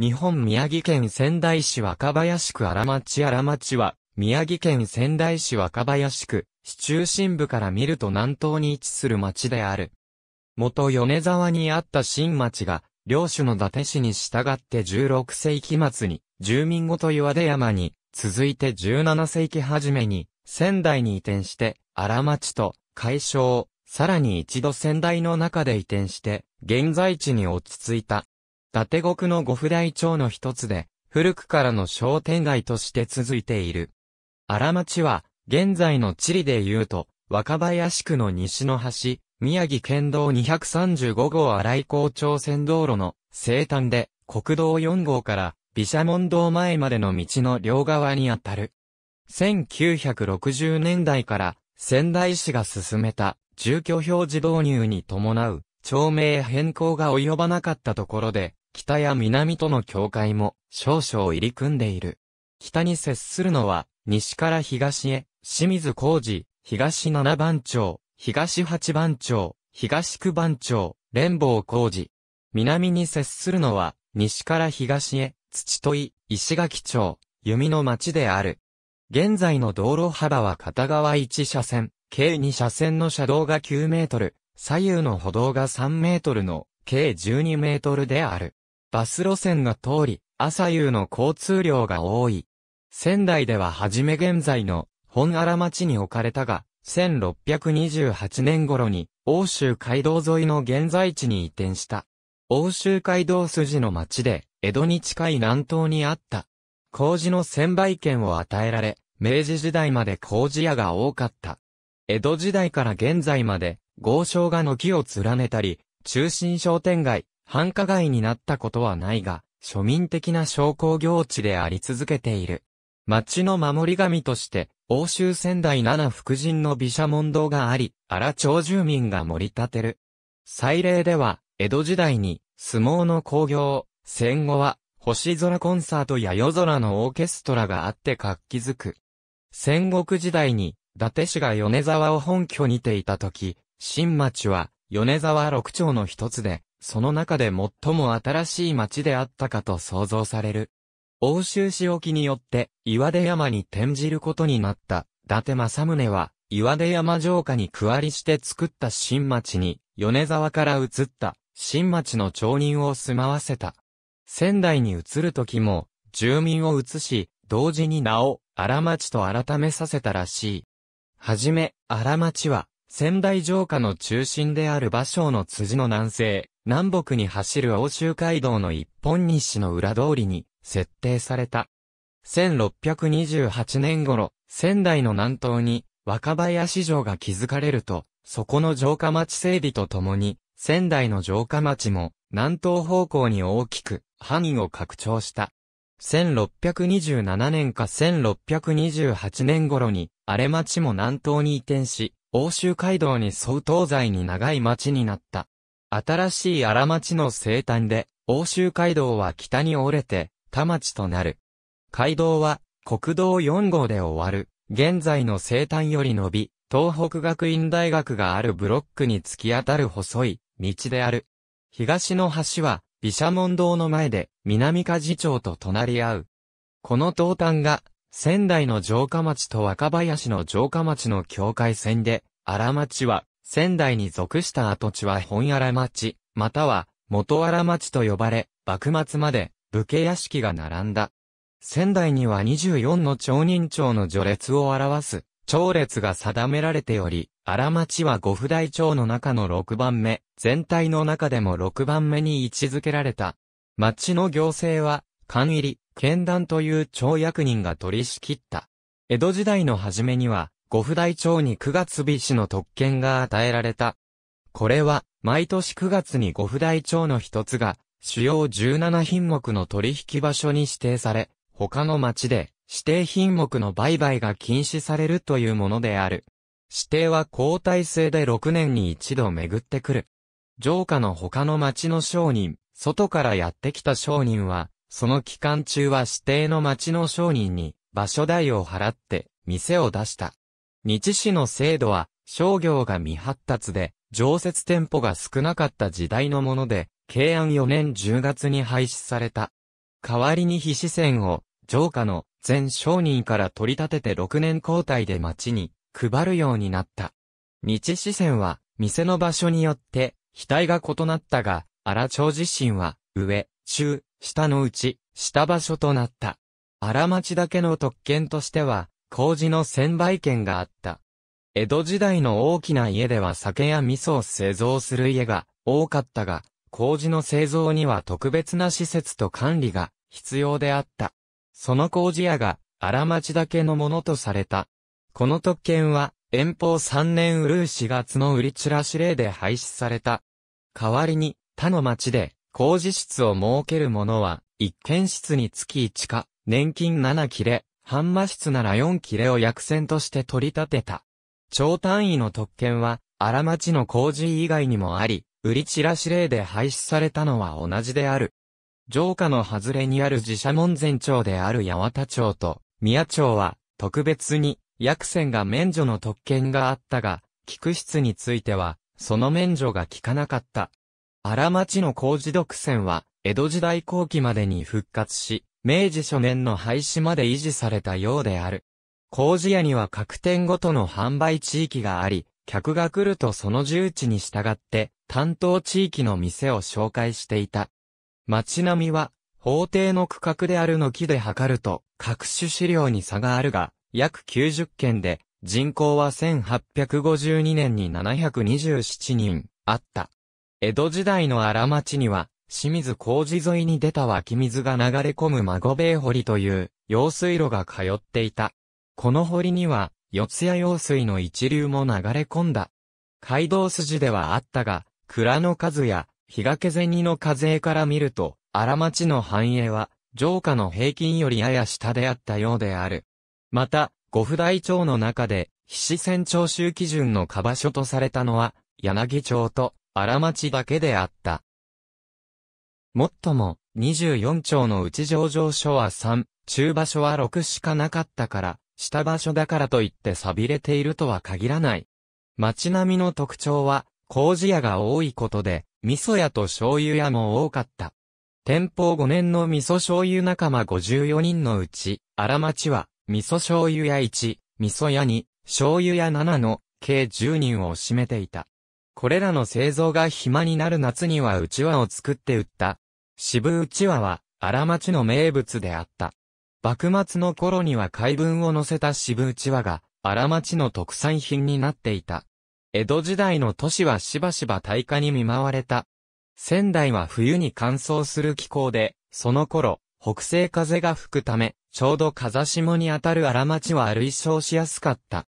日本宮城県仙台市若林区荒町荒町は、宮城県仙台市若林区、市中心部から見ると南東に位置する町である。元米沢にあった新町が、領主の伊達市に従って16世紀末に、住民ごと岩出山に、続いて17世紀初めに、仙台に移転して、荒町と、解消、さらに一度仙台の中で移転して、現在地に落ち着いた。伊達国の五府台町の一つで、古くからの商店街として続いている。荒町は、現在の地理で言うと、若林区の西の端、宮城県道235号荒井校長線道路の西端で、国道4号から毘沙門堂前までの道の両側にあたる。1960年代から仙台市が進めた住居表示導入に伴う町名変更が及ばなかったところで、北や南との境界も少々入り組んでいる。北に接するのは、西から東へ、清水工事、東七番町、東八番町、東九番町、連邦工事。南に接するのは、西から東へ、土問井、石垣町、弓の町である。現在の道路幅は片側1車線、計2車線の車道が9メートル、左右の歩道が3メートルの、計12メートルである。バス路線が通り、朝夕の交通量が多い。仙台でははじめ現在の本荒町に置かれたが、1628年頃に欧州街道沿いの現在地に移転した。欧州街道筋の町で、江戸に近い南東にあった。工事の専売権を与えられ、明治時代まで工事屋が多かった。江戸時代から現在まで、豪商が軒を連ねたり、中心商店街、繁華街になったことはないが、庶民的な商工業地であり続けている。町の守り神として、欧州仙台七福神の毘沙門堂があり、荒町住民が盛り立てる。祭礼では、江戸時代に、相撲の興行、戦後は、星空コンサートや夜空のオーケストラがあって活気づく。戦国時代に、伊達氏が米沢を本拠にていた時、新町は、米沢六町の一つで、その中で最も新しい町であったかと想像される。欧州市沖によって岩出山に転じることになった伊達政宗は岩出山城下に区割りして作った新町に米沢から移った新町の町人を住まわせた。仙台に移る時も住民を移し同時に名を荒町と改めさせたらしい。はじめ、荒町は仙台城下の中心である芭蕉の辻の南西、南北に走る欧州街道の一本西の裏通りに設定された。1628年頃、仙台の南東に若林城が築かれると、そこの城下町整備とともに、仙台の城下町も南東方向に大きく範囲を拡張した。1627年か1628年頃に、荒れ町も南東に移転し、欧州街道に沿う東西に長い町になった。新しい荒町の西端で、欧州街道は北に折れて、田町となる。街道は、国道4号で終わる。現在の西端より伸び、東北学院大学があるブロックに突き当たる細い道である。東の橋は、毘沙門堂の前で、南梶町と隣り合う。この東端が、仙台の城下町と若林の城下町の境界線で、荒町は、仙台に属した跡地は本荒町、または元荒町と呼ばれ、幕末まで武家屋敷が並んだ。仙台には24の町人町の序列を表す、町列が定められており、荒町は五府大町の中の6番目、全体の中でも6番目に位置づけられた。町の行政は、官入り、県団という町役人が取り仕切った。江戸時代の初めには、五府大町に九月日市の特権が与えられた。これは、毎年九月に五府大町の一つが、主要17品目の取引場所に指定され、他の町で指定品目の売買が禁止されるというものである。指定は交代制で6年に一度巡ってくる。上下の他の町の商人、外からやってきた商人は、その期間中は指定の町の商人に場所代を払って店を出した。日市の制度は、商業が未発達で、常設店舗が少なかった時代のもので、慶安4年10月に廃止された。代わりに非市線を、上下の全商人から取り立てて6年交代で町に配るようになった。日市線は、店の場所によって、額が異なったが、荒町自身は、上、中、下のうち、下場所となった。荒町だけの特権としては、工事の専売権があった。江戸時代の大きな家では酒や味噌を製造する家が多かったが、工事の製造には特別な施設と管理が必要であった。その工事屋が荒町だけのものとされた。この特権は遠方3年うるう4月の売り散らし令で廃止された。代わりに他の町で工事室を設ける者は一軒室につき1か年金7切れ半魔室なら4切れを薬船として取り立てた。超単位の特権は、荒町の工事以外にもあり、売り散らし例で廃止されたのは同じである。城下の外れにある自社門前町である八幡町と宮町は、特別に、薬船が免除の特権があったが、菊室については、その免除が効かなかった。荒町の工事独占は、江戸時代後期までに復活し、明治初年の廃止まで維持されたようである。工事屋には各店ごとの販売地域があり、客が来るとその重地に従って担当地域の店を紹介していた。街並みは法定の区画であるの木で測ると各種資料に差があるが、約90件で人口は1852年に727人あった。江戸時代の荒町には清水工事沿いに出た湧き水が流れ込む孫兵堀という用水路が通っていた。この堀には四谷用水の一流も流れ込んだ。街道筋ではあったが、蔵の数や日がけ銭の課税から見ると、荒町の繁栄は、城下の平均よりやや下であったようである。また、五府台町の中で、菱線徴収基準の過場所とされたのは、柳町と荒町だけであった。もっとも、24町のうち上場所は3、中場所は6しかなかったから、下場所だからといって錆びれているとは限らない。街並みの特徴は、麹屋が多いことで、味噌屋と醤油屋も多かった。天保5年の味噌醤油仲間54人のうち、荒町は、味噌醤油屋1、味噌屋2、醤油屋7の計10人を占めていた。これらの製造が暇になる夏にはうちわを作って売った。渋うちわは、荒町の名物であった。幕末の頃には海分を乗せた渋うちわが、荒町の特産品になっていた。江戸時代の都市はしばしば大火に見舞われた。仙台は冬に乾燥する気候で、その頃、北西風が吹くため、ちょうど風下にあたる荒町は類生しやすかった。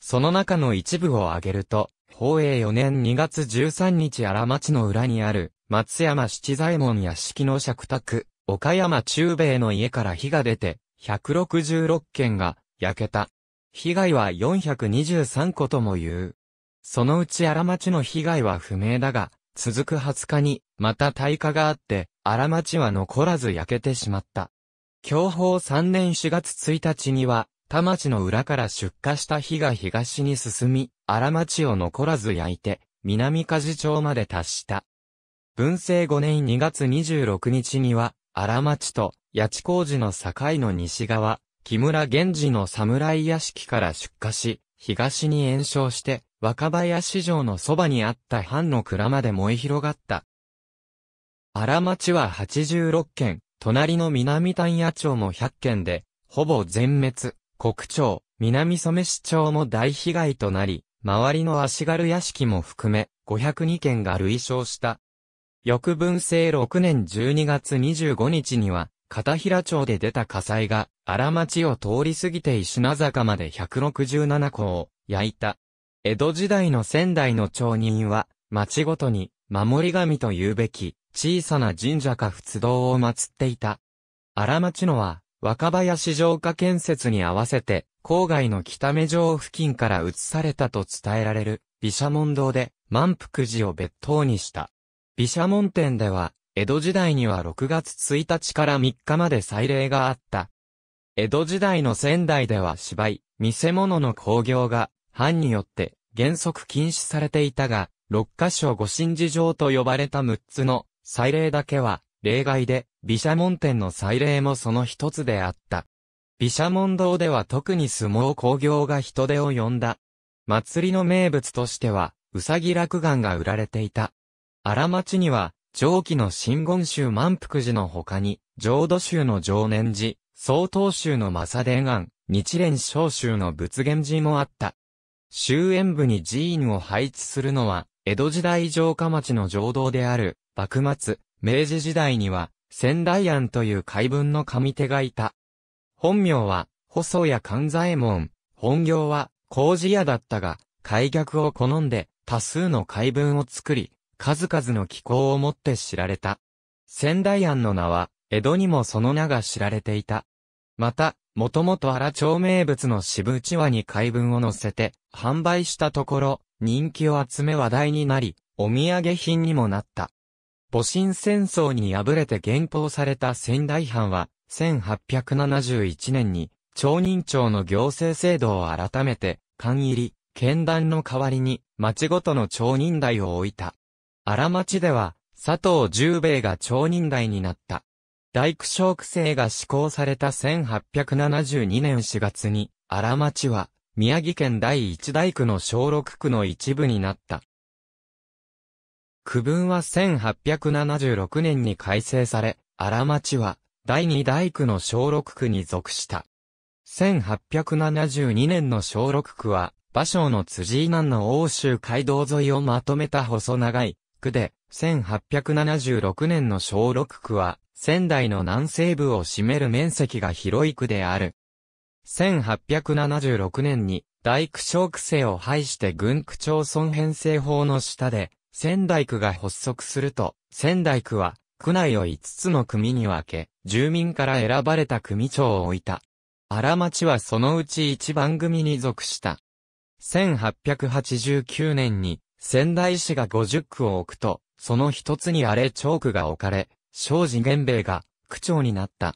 その中の一部を挙げると、宝永4年2月13日荒町の裏にある、松山七左衛門屋敷の尺宅、岡山中米の家から火が出て、166件が焼けた。被害は423個とも言う。そのうち荒町の被害は不明だが、続く20日に、また大火があって、荒町は残らず焼けてしまった。享保3年4月1日には、田町の裏から出荷した火が東に進み、荒町を残らず焼いて、南冶町まで達した。文政5年2月26日には、荒町と八千工事の境の西側、木村源氏の侍屋敷から出荷し、東に延焼して、若林城のそばにあった藩の蔵まで燃え広がった。荒町は86件、隣の南丹野町も100件で、ほぼ全滅。国町、南染市町も大被害となり、周りの足軽屋敷も含め、502件が類焼した。翌文政6年12月25日には、片平町で出た火災が、荒町を通り過ぎて石名坂まで167個を焼いた。江戸時代の仙台の町人は、町ごとに、守り神と言うべき、小さな神社か仏堂を祀っていた。荒町のは、若林城下建設に合わせて、郊外の北目城付近から移されたと伝えられる、毘沙門堂で、満腹寺を別当にした。毘沙門店では、江戸時代には6月1日から3日まで祭礼があった。江戸時代の仙台では芝居、見せ物の興行が、藩によって原則禁止されていたが、六箇所御神事場と呼ばれた6つの祭礼だけは例外で、毘沙門天の祭礼もその一つであった。毘沙門堂では特に相撲興行が人手を呼んだ。祭りの名物としては、うさぎ落眼が売られていた。荒町には、上記の真言宗満腹寺の他に、浄土宗の常念寺、曹洞宗の正伝庵、日蓮召宗の仏源寺もあった。終焉部に寺院を配置するのは、江戸時代城下町の浄土である、幕末、明治時代には、仙台庵という海文の上手がいた。本名は、細谷勘左衛門、本業は、麹屋だったが、開脚を好んで、多数の海文を作り、数々の気候をもって知られた。仙台庵の名は、江戸にもその名が知られていた。また、もともと荒町名物の渋内輪に海文を乗せて、販売したところ、人気を集め話題になり、お土産品にもなった。戊辰戦争に敗れて現行された仙台藩は、1871年に、町人町の行政制度を改めて、官入り、県団の代わりに、町ごとの町人代を置いた。荒町では、佐藤十兵衛が町人代になった。大工小区制が施行された1872年4月に、荒町は、宮城県第一大区の小六区の一部になった。区分は1876年に改正され、荒町は第二大区の小六区に属した。1872年の小六区は、馬昌の辻井南の欧州街道沿いをまとめた細長い区で、1876年の小六区は、仙台の南西部を占める面積が広い区である。1876年に、大区小区制を廃して軍区町村編成法の下で、仙台区が発足すると、仙台区は、区内を5つの組に分け、住民から選ばれた組長を置いた。荒町はそのうち一番組に属した。1889年に仙台市が50区を置くと、その一つに荒れ町区が置かれ、庄司源兵衛が区長になった。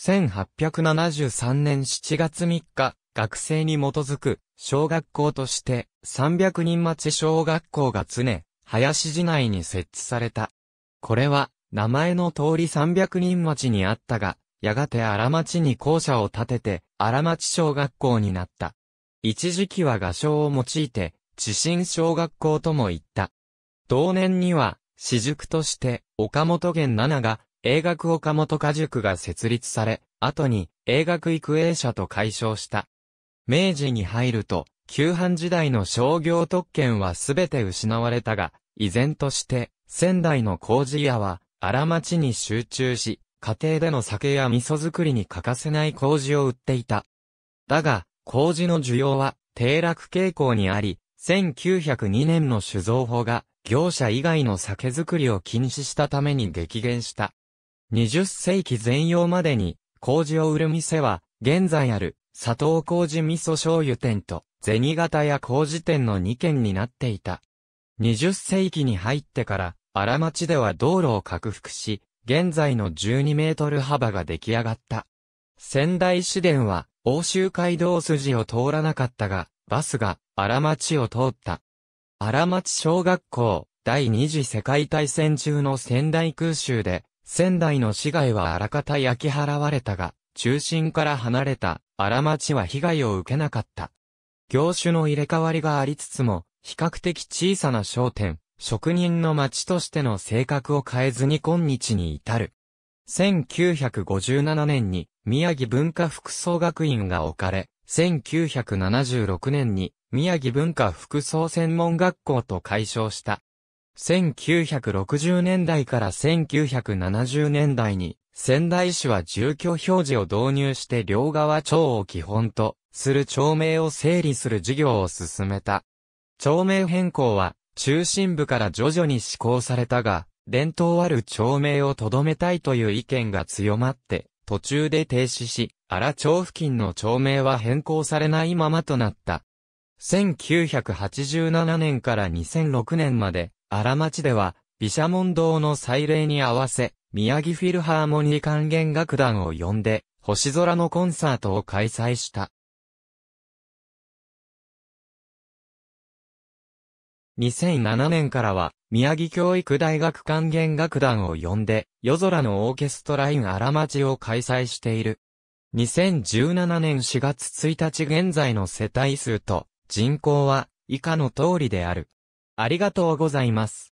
1873年7月3日、学生に基づく小学校として300人町小学校が常、林寺内に設置された。これは、名前の通り300人町にあったが、やがて荒町に校舎を建てて、荒町小学校になった。一時期は画商を用いて、地震小学校とも言った。同年には、私塾として、岡本源七が、英学岡本家塾が設立され、後に、英学育英社と解消した。明治に入ると、旧藩時代の商業特権はすべて失われたが、依然として、仙台の麹屋は、荒町に集中し、家庭での酒や味噌作りに欠かせない麹を売っていた。だが、麹の需要は低落傾向にあり、1902年の酒造法が業者以外の酒造りを禁止したために激減した。20世紀前用までに麹を売る店は、現在ある砂糖麹味噌醤油店と銭形や麹店の2軒になっていた。20世紀に入ってから、荒町では道路を拡幅し、現在の12メートル幅が出来上がった。仙台市電は、欧州街道筋を通らなかったが、バスが荒町を通った。荒町小学校、第二次世界大戦中の仙台空襲で、仙台の市街はあらかた焼き払われたが、中心から離れた荒町は被害を受けなかった。業種の入れ替わりがありつつも、比較的小さな商店、職人の町としての性格を変えずに今日に至る。1957年に宮城文化服装学院が置かれ、1976年に宮城文化服装専門学校と解消した。1960年代から1970年代に仙台市は住居表示を導入して両側町を基本とする町名を整理する事業を進めた。町名変更は、中心部から徐々に施行されたが、伝統ある町名を留めたいという意見が強まって、途中で停止し、荒町付近の町名は変更されないままとなった。1987年から2006年まで、荒町では、毘沙門堂の祭礼に合わせ、宮城フィルハーモニー管弦楽団を呼んで、星空のコンサートを開催した。2007年からは、宮城教育大学管弦楽団を呼んで、夜空のオーケストライン荒町を開催している。2017年4月1日現在の世帯数と人口は以下の通りである。ありがとうございます。